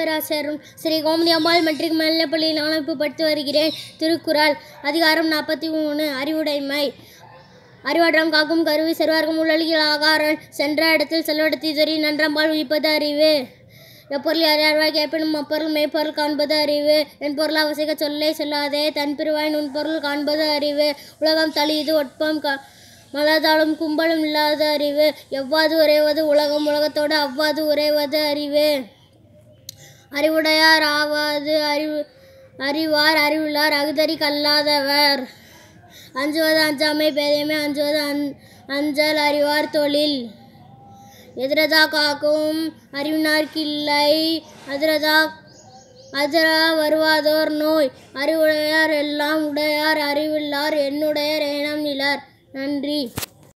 பேராசரும் Shri Gomathi Ammal matric மேல்நிலைப்பள்ளியில் அமைப்பு படுத்து வருகிறேன் திருக்குறள் அதிகாரம் நாற்பத்தி மூணு அறிவுடைமை அறிவாற்றம் காக்கும் கருவி செல்வார்க்கும் உள்ளிகள் ஆகாரம் சென்ற இடத்தில் செல்வடத்தை தெரிய நன்றம்பால் உயிப்பது அறிவு எப்பொருள் அறியாழ்வாய் கேட்பினும் அப்பொருள் மெய்ப்பொருள் காண்பது அறிவு என் பொருள் அவசிய சொல்லே சொல்லாதே தன் பிரிவாய் நுண்பொருள் காண்பது அறிவு உலகம் தளி இது ஒட்பம் மலதாளும் கும்பலும் இல்லாத அறிவு எவ்வாறு உறைவது உலகம் உலகத்தோடு அவ்வாறு உறைவது அறிவு அறிவுடையார் ஆவாது அறிவு அறிவார் அறிவுள்ளார் அகுதறி கல்லாதவர் அஞ்சுவது அஞ்சாமை பெரியமை அஞ்சுவது அந் அஞ்சல் அறிவார் தொழில் எதிரதா காக்கும் அறிவினார்க்கில்லை அதிரதா அதிரா வருவாதோர் நோய் அறிவுடையார் எல்லாம் உடையார் அறிவுள்ளார் என்னுடையர் ஏனம் நிலர் நன்றி